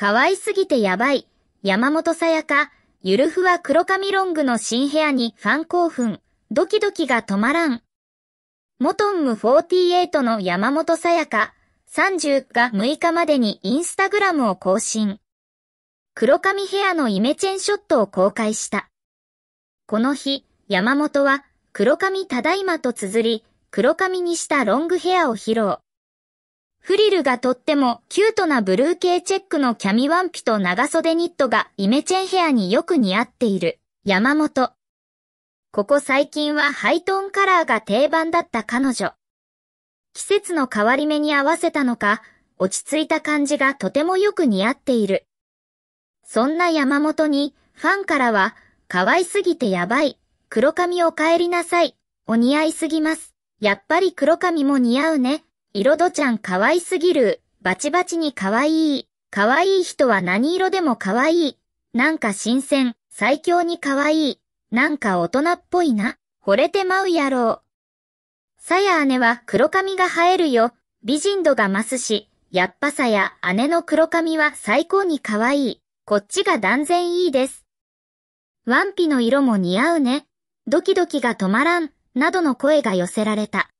可愛すぎてやばい、山本さやか、ゆるふわ黒髪ロングの新部屋にファン興奮、ドキドキが止まらん。モトンム48の山本さやか、30が6日までにインスタグラムを更新。黒髪ヘアのイメチェンショットを公開した。この日、山本は、黒髪ただいまと綴り、黒髪にしたロングヘアを披露。フリルがとってもキュートなブルー系チェックのキャミワンピと長袖ニットがイメチェンヘアによく似合っている。山本。ここ最近はハイトーンカラーが定番だった彼女。季節の変わり目に合わせたのか、落ち着いた感じがとてもよく似合っている。そんな山本に、ファンからは、可愛すぎてやばい、黒髪お帰りなさい、お似合いすぎます。やっぱり黒髪も似合うね、色どちゃん可愛すぎる、バチバチに可愛い。可愛い人は何色でも可愛い。なんか新鮮、最強に可愛い。なんか大人っぽいな。惚れてまうやろう。さや姉は黒髪が生えるよ。美人度が増すし、やっぱさや姉の黒髪は最高に可愛い。こっちが断然いいです。ワンピの色も似合うね。ドキドキが止まらん、などの声が寄せられた。